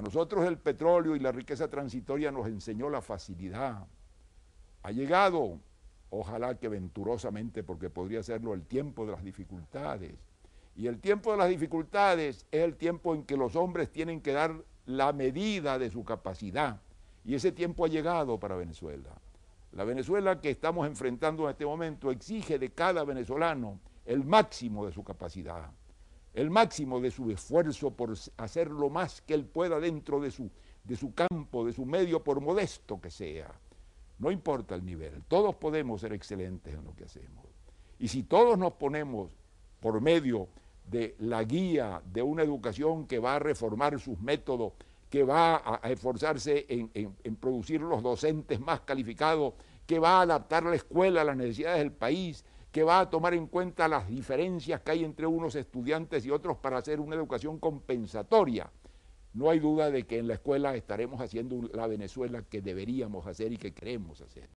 nosotros el petróleo y la riqueza transitoria nos enseñó la facilidad. Ha llegado, ojalá que venturosamente, porque podría serlo el tiempo de las dificultades. Y el tiempo de las dificultades es el tiempo en que los hombres tienen que dar la medida de su capacidad. Y ese tiempo ha llegado para Venezuela. La Venezuela que estamos enfrentando en este momento exige de cada venezolano el máximo de su capacidad el máximo de su esfuerzo por hacer lo más que él pueda dentro de su, de su campo, de su medio, por modesto que sea. No importa el nivel, todos podemos ser excelentes en lo que hacemos. Y si todos nos ponemos por medio de la guía de una educación que va a reformar sus métodos, que va a, esforzarse en producir los docentes más calificados, que va a adaptar la escuela a las necesidades del país, que va a tomar en cuenta las diferencias que hay entre unos estudiantes y otros para hacer una educación compensatoria. No hay duda de que en la escuela estaremos haciendo la Venezuela que deberíamos hacer y que queremos hacer.